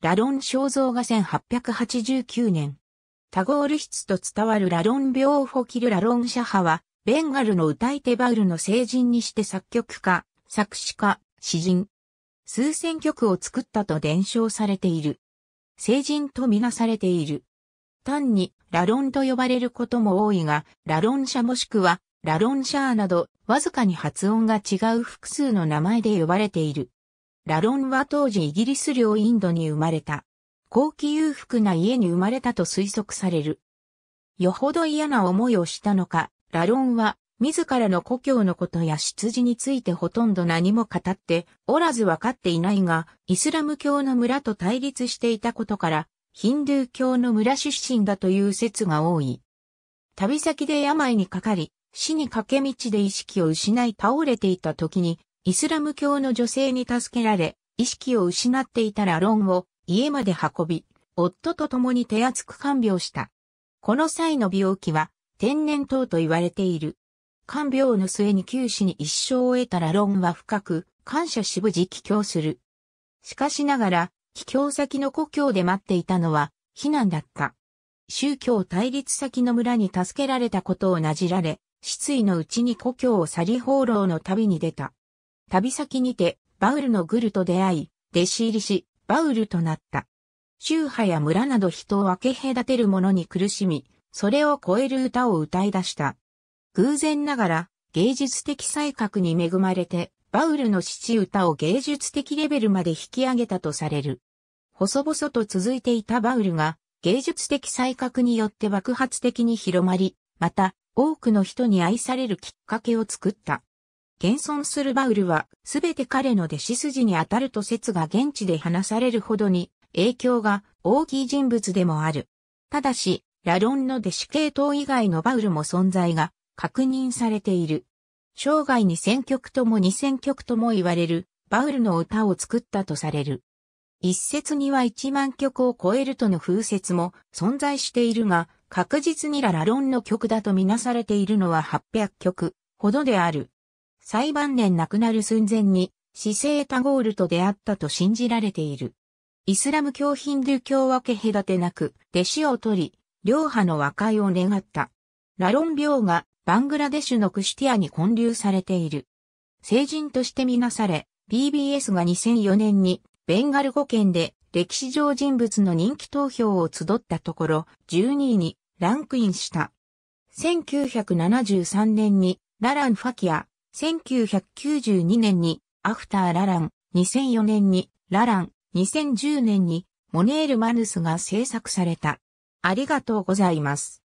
ラロン肖像画1889年。タゴール室と伝わるラロン病をォキる。ラロンシャは、ベンガルの歌い手バウルの成人にして作曲家、作詞家、詩人。数千曲を作ったと伝承されている。成人とみなされている。単に、ラロンと呼ばれることも多いが、ラロン社もしくは、ラロンシャーなど、わずかに発音が違う複数の名前で呼ばれている。ラロンは当時イギリス領インドに生まれた。高貴裕福な家に生まれたと推測される。よほど嫌な思いをしたのか、ラロンは自らの故郷のことや出自についてほとんど何も語っておらず分かっていないが、イスラム教の村と対立していたことから、ヒンドゥー教の村出身だという説が多い。旅先で病にかかり、死に駆け道で意識を失い倒れていた時に、イスラム教の女性に助けられ、意識を失っていたラロンを家まで運び、夫と共に手厚く看病した。この際の病気は天然痘と言われている。看病の末に九死に一生を得たラロンは深く感謝し無事帰郷する。しかしながら、帰郷先の故郷で待っていたのは避難だった。宗教対立先の村に助けられたことをなじられ、失意のうちに故郷を去り放浪の旅に出た。旅先にて、バウルのグルと出会い、弟子入りし、バウルとなった。宗派や村など人を分け隔てる者に苦しみ、それを超える歌を歌い出した。偶然ながら、芸術的才覚に恵まれて、バウルの父歌を芸術的レベルまで引き上げたとされる。細々と続いていたバウルが、芸術的才覚によって爆発的に広まり、また、多くの人に愛されるきっかけを作った。現存するバウルは、すべて彼の弟子筋にあたると説が現地で話されるほどに、影響が大きい人物でもある。ただし、ラロンの弟子系統以外のバウルも存在が確認されている。生涯に1000曲とも2000曲とも言われる、バウルの歌を作ったとされる。一説には1万曲を超えるとの風説も存在しているが、確実にララロンの曲だとみなされているのは800曲ほどである。最晩年亡くなる寸前に、死生タゴールと出会ったと信じられている。イスラム教ヒンドゥ教分け隔てなく、弟子を取り、両派の和解を願った。ラロン病がバングラデシュのクシティアに混流されている。成人としてみなされ、BBS が2004年にベンガル語圏で歴史上人物の人気投票を集ったところ12位にランクインした。1973年にララン・ファキア、1992年にアフターララン、2004年にララン、2010年にモネール・マヌスが制作された。ありがとうございます。